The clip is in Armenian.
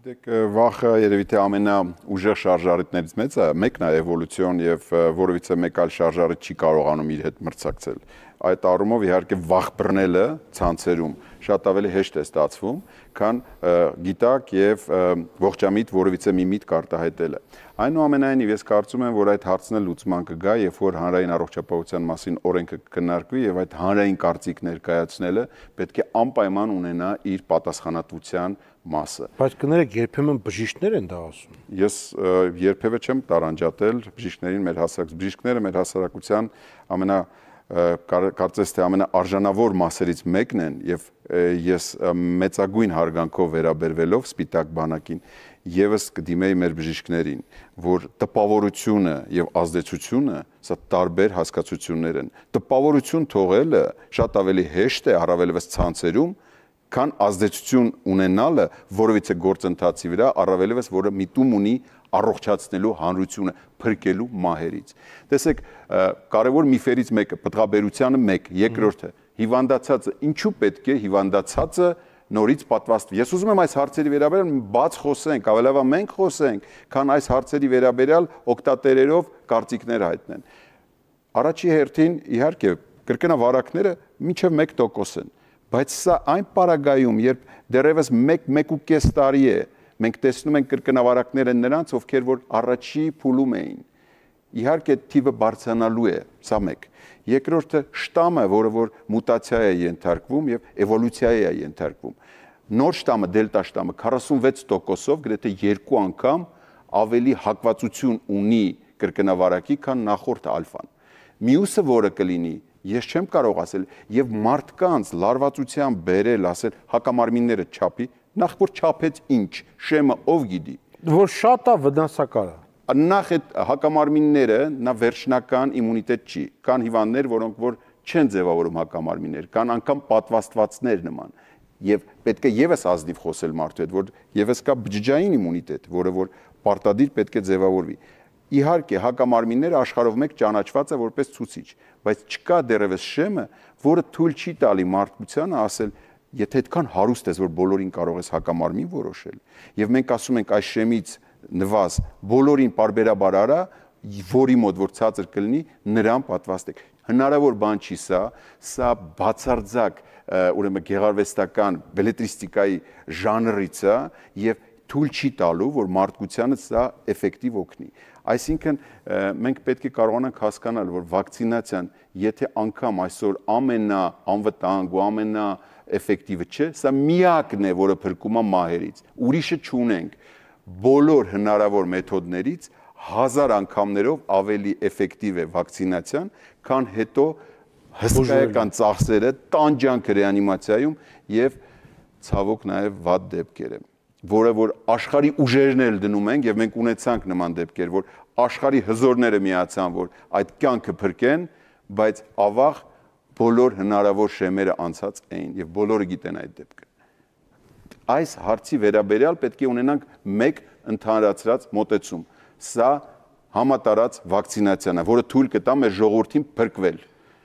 Դեք վախը երևի թե ամենաուժեղ շարժարիտներից մեծը, մեկն է էվոլյուցիոն եւ որովիցե մեկ այլ շարժարիտ չի կարողանում իր հետ մրցակցել այդ առումով իհարկե վախ բռնելը ցանցերում շատ ավելի հեշտ է ստացվում, քան գիտակ եւ ողջամիտ որևիցե մի միտք արտահայտելը։ Այնուամենայնիվ ես կարծում եմ, որ այդ հարցն է լուծման կգա, երբ որ հանրային առողջապահության մասին օրենքը կքննարկվի եւ այդ հանրային կարծիք ներկայացնելը պետք է անպայման ունենա իր պատասխանատվության մասը։ Բայց կներեք, երբեմն բժիշկներ են դա ասում։ Ես երբևէ չեմ տարանջատել բժիշկներին մեր հասարակության, բժիշկները մեր հասարակության ամենա կարծես թե ամենաարժանավոր մասերից մեկն են եւ ես մեծագույն հարգանքով վերաբերվելով Սպիտակ բանակին եւս կդիմեի մեր բժիշկներին, որ տպավորությունը եւ ազդեցությունը սա տարբեր հասկացություններ են։ Տպավորություն թողելը շատ ավելի հեշտ է առավելևս ցանցերում, քան ազդեցություն ունենալը որևիցե գործընթացի վրա, առավելևս որը միտում ունի առողջացնելու հանրությունը, փրկելու մահերից։ Տեսեք, կարևոր միֆերից մեկը պատղաբերությանը 1, երկրորդը հիվանդացածը, ինչու պետք է հիվանդացածը նորից պատվաստվի։ Ես ուզում եմ այս հարցերի վերաբերյալ բաց խոսենք, ավելովա մենք խոսենք, քան այս հարցերի վերաբերյալ օկտատերերով կարծիքներ հայտնեն։ Առաջի հերթին իհարկե կրկնավարակները մինչև 1% են Բայց սա այն պարագայում, երբ դեռևս 1-1.5 տարի է, մենք տեսնում ենք կրկնավարակները նրանց, ովքեր որ առաջի փուլում էին։ Իհարկե թիվը բարձրանալու է, սա մեկ։ Երկրորդը շտամը, որը որ մուտացիա է ենթարկվում եւ էվոլյուցիա է ենթարկվում։ Նոր շտամը, դելտա շտամը 46%-ով գրեթե 2 անգամ ավելի հակվածություն ունի կրկնավարակի, քան նախորդ ալֆան։ Մյուսը, որը կլինի, ես չեմ կարող ասել եւ մարդկանց լարվածության բերել ասել հակամարմինները չափի նախ որ չափեց ինչ շեմը ով գիտի որ շատ է վնասակար է նախ այդ հակամարմինները նա վերջնական իմունիտետ չի կան հիվանդներ որոնք որ չեն ձևավորում հակամարմիններ կան անգամ պատվաստվածներ նման եւ պետք է եւս ազնիվ խոսել մարդու հետ որ եւս կա բջջային իմունիտետ որը որ պարտադիր պետք է ձևավորվի Իհարկե, հակամարմինները աշխարհով մեկ ճանաչված է որպես ցուցիչ, բայց չկա դերևս շեմը, որը թույլ չի տալի մարդկությանը ասել, եթե այդքան հարուստ ես, որ բոլորին կարող ես հակամարմին որոշել, եւ մենք ասում ենք այս շեմից նվազ բոլորին բարբերաբար արա, որի մոտ որ ցածր կլինի, նրան պատվաստեք։ Հնարավոր բան չի սա, սա բացարձակ ուրեմն գեղարվեստական բելետրիստիկայի ժանրից է եւ թույլ չի տալու, որ մարդկությանը սա էֆեկտիվ օգնի։ Այսինքն մենք պետք է կարողանանք հասկանալ, որ վակցինացիան, եթե անգամ այսօր ամենա անվտանգ ու ամենա էֆեկտիվը չէ, սա միակն է, որը փրկում է մահերից։ Ուրիշը չունենք։ Բոլոր հնարավոր մեթոդներից հազար անգամներով ավելի էֆեկտիվ է վակցինացիան, քան հետո հսկայական ծախսերը տանջանք ռեանիմացիայում եւ ցավոք նաեւ վատ դեպքերը որը որ աշխարհի ուժերն էլ դնում ենք եւ մենք ունեցանք նման դեպքեր, որ աշխարհի հզորները միացան, որ այդ կյանքը փրկեն, բայց ավաղ բոլոր հնարավոր շեմերը անցած էին եւ բոլորը գիտեն այդ դեպքը։ Այս հարցի վերաբերյալ պետք է ունենանք մեկ ընդհանրացրած մոտեցում։ Սա համատարած վակցինացիան է, որը թույլ կտա մեր ժողովրդին փրկվել